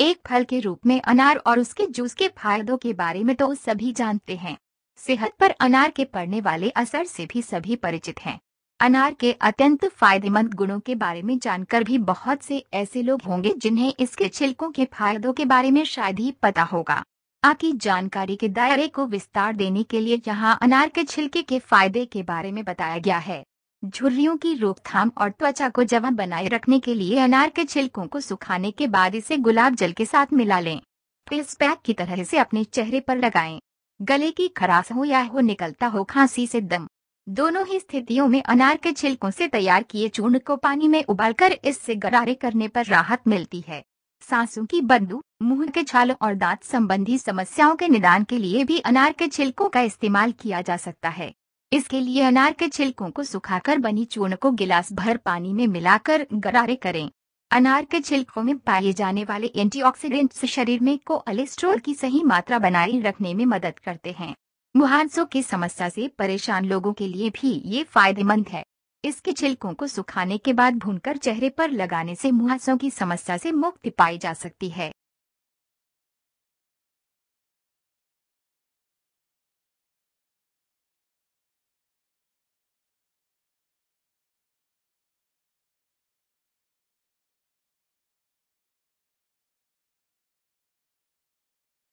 एक फल के रूप में अनार और उसके जूस के फायदों के बारे में तो सभी जानते हैं सेहत पर अनार के पड़ने वाले असर से भी सभी परिचित हैं अनार के अत्यंत फायदेमंद गुणों के बारे में जानकर भी बहुत से ऐसे लोग होंगे जिन्हें इसके छिलकों के फायदों के बारे में शायद ही पता होगा आपकी जानकारी के दायरे को विस्तार देने के लिए यहाँ अनार के छिलके के फायदे के बारे में बताया गया है झुर्रियों की रोकथाम और त्वचा को जवान बनाए रखने के लिए अनार के छिलकों को सुखाने के बाद इसे गुलाब जल के साथ मिला लें फेस पैक की तरह से अपने चेहरे पर लगाएं। गले की खराश हो या हो निकलता हो खांसी से दम दोनों ही स्थितियों में अनार के छिलकों से तैयार किए चूर्ण को पानी में उबालकर इससे गरारे करने पर राहत मिलती है सांसों की बंदू मुंह के छालों और दांत संबंधी समस्याओं के निदान के लिए भी अनार के छिलकों का इस्तेमाल किया जा सकता है इसके लिए अनार के छिलकों को सुखाकर बनी चूर्ण को गिलास भर पानी में मिलाकर गरारे करें अनार के छिलकों में पाए जाने वाले एंटीऑक्सीडेंट्स शरीर में कोलेस्ट्रोल की सही मात्रा बनाए रखने में मदद करते हैं मुहानसों की समस्या से परेशान लोगों के लिए भी ये फायदेमंद है इसके छिलकों को सुखाने के बाद भूनकर चेहरे पर लगाने से मुहासों की समस्या से मुक्ति पाई जा सकती है